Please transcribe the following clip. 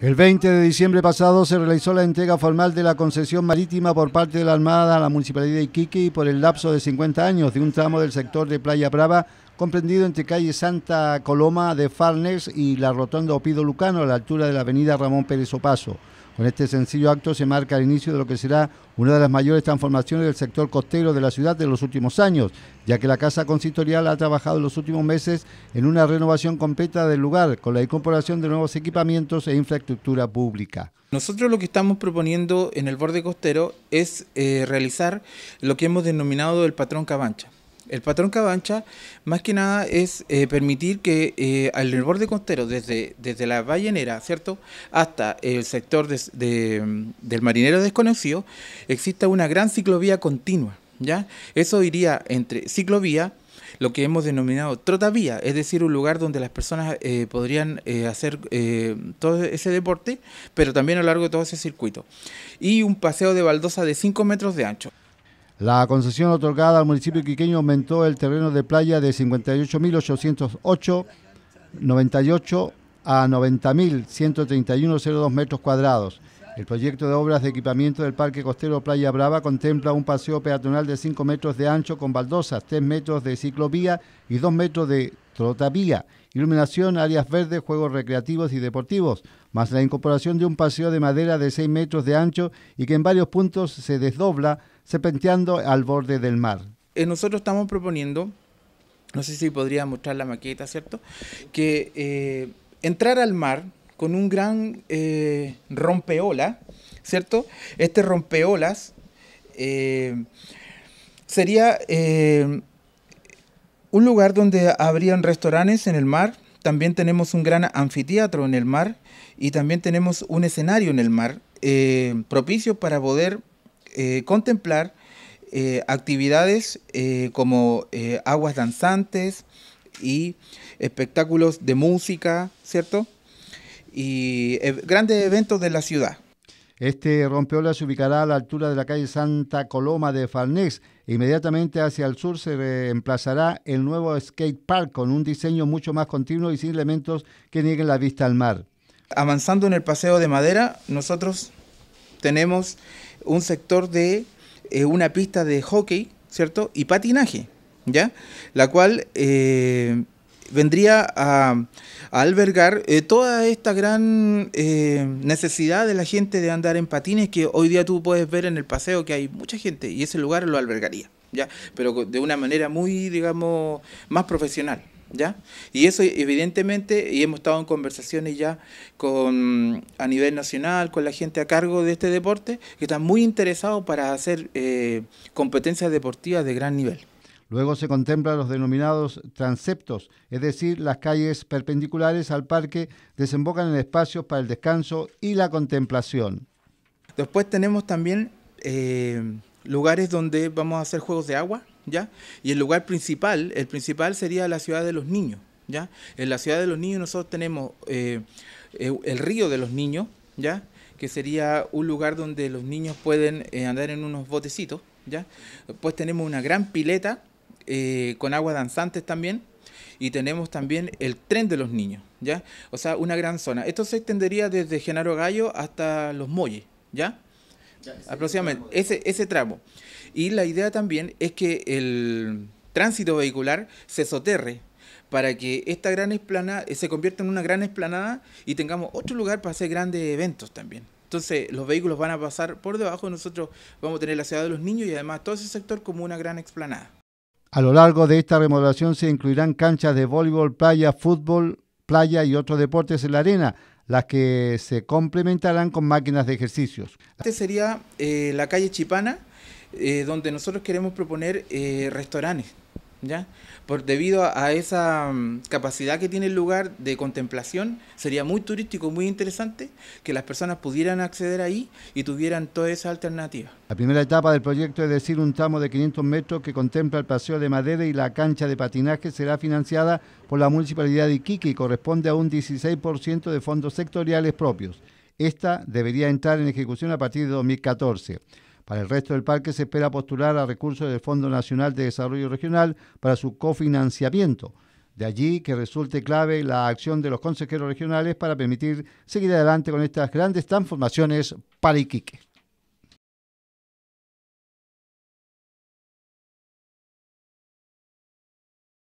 El 20 de diciembre pasado se realizó la entrega formal de la concesión marítima por parte de la Armada a la Municipalidad de Iquique por el lapso de 50 años de un tramo del sector de Playa Brava comprendido entre calle Santa Coloma de Farnes y la rotonda Opido Lucano a la altura de la avenida Ramón Pérez Opaso. Con este sencillo acto se marca el inicio de lo que será una de las mayores transformaciones del sector costero de la ciudad de los últimos años, ya que la Casa Consistorial ha trabajado en los últimos meses en una renovación completa del lugar, con la incorporación de nuevos equipamientos e infraestructura pública. Nosotros lo que estamos proponiendo en el borde costero es eh, realizar lo que hemos denominado el patrón Cabancha. El patrón Cabancha, más que nada, es eh, permitir que eh, al borde costero, desde, desde la ballenera, ¿cierto?, hasta el sector del marinero desconocido, exista una gran ciclovía continua, ¿ya? Eso iría entre ciclovía, lo que hemos denominado trotavía, es decir, un lugar donde las personas eh, podrían hacer todo ese deporte, pero también a lo largo de todo ese circuito. Y un paseo de baldosa de 5 metros de ancho. La concesión otorgada al municipio quiqueño aumentó el terreno de playa de 58.80898 a 90.131,02 metros cuadrados. El proyecto de obras de equipamiento del Parque Costero Playa Brava contempla un paseo peatonal de 5 metros de ancho con baldosas, 3 metros de ciclovía y 2 metros de Trotavía, iluminación, áreas verdes, juegos recreativos y deportivos, más la incorporación de un paseo de madera de 6 metros de ancho y que en varios puntos se desdobla, serpenteando al borde del mar. Eh, nosotros estamos proponiendo, no sé si podría mostrar la maqueta, ¿cierto? Que eh, entrar al mar con un gran eh, rompeola, ¿cierto? Este rompeolas sería un lugar donde habrían restaurantes en el mar, también tenemos un gran anfiteatro en el mar y también tenemos un escenario en el mar eh, propicio para poder eh, contemplar eh, actividades como aguas danzantes y espectáculos de música, ¿cierto? Y grandes eventos de la ciudad. Este rompeola se ubicará a la altura de la calle Santa Coloma de Farnés. Inmediatamente hacia el sur se reemplazará el nuevo skate park con un diseño mucho más continuo y sin elementos que nieguen la vista al mar. Avanzando en el paseo de madera, nosotros tenemos un sector de eh, una pista de hockey, ¿cierto? Y patinaje, ¿ya? La cual eh, vendría a, albergar eh, toda esta gran eh, necesidad de la gente de andar en patines que hoy día tú puedes ver en el paseo que hay mucha gente y ese lugar lo albergaría, ¿ya? Pero de una manera muy, digamos, más profesional. ¿Ya? Y eso evidentemente, y hemos estado en conversaciones ya con a nivel nacional, con la gente a cargo de este deporte, que están muy interesados para hacer eh, competencias deportivas de gran nivel. Luego se contemplan los denominados transeptos, es decir, las calles perpendiculares al parque desembocan en espacios para el descanso y la contemplación. Después tenemos también eh, lugares donde vamos a hacer juegos de agua, ¿ya? Y el lugar principal, el principal sería la ciudad de los niños, ¿ya? En la ciudad de los niños nosotros tenemos eh, eh, el río de los niños, ¿ya? Que sería un lugar donde los niños pueden andar en unos botecitos, ¿ya? tenemos una gran pileta, eh, con aguas danzantes también. Y tenemos también el tren de los niños, ¿ya? O sea, una gran zona. Esto se extendería desde Genaro Gallo hasta Los Molles, ¿ya? Aproximadamente, Ese, ese tramo. Y la idea también es que el tránsito vehicular se soterre para que esta gran esplanada, eh, se convierta en una gran esplanada y tengamos otro lugar para hacer grandes eventos también. Entonces los vehículos van a pasar por debajo, nosotros vamos a tener la ciudad de los niños y además todo ese sector como una gran explanada. A lo largo de esta remodelación se incluirán canchas de voleibol, playa, fútbol, playa y otros deportes en la arena, las que se complementarán con máquinas de ejercicios. Este sería eh, la calle Chipana, eh, donde nosotros queremos proponer eh, restaurantes ¿ya? Por, debido a, esa mm, capacidad que tiene el lugar de contemplación, sería muy turístico, muy interesante que las personas pudieran acceder ahí y tuvieran toda esa alternativa. La primera etapa del proyecto, es decir, un tramo de 500 metros que contempla el paseo de madera y la cancha de patinaje, será financiada por la Municipalidad de Iquique y corresponde a un 16% de fondos sectoriales propios. Esta debería entrar en ejecución a partir de 2014. Para el resto del parque se espera postular a recursos del Fondo Nacional de Desarrollo Regional para su cofinanciamiento. De allí que resulte clave la acción de los consejeros regionales para permitir seguir adelante con estas grandes transformaciones para Iquique.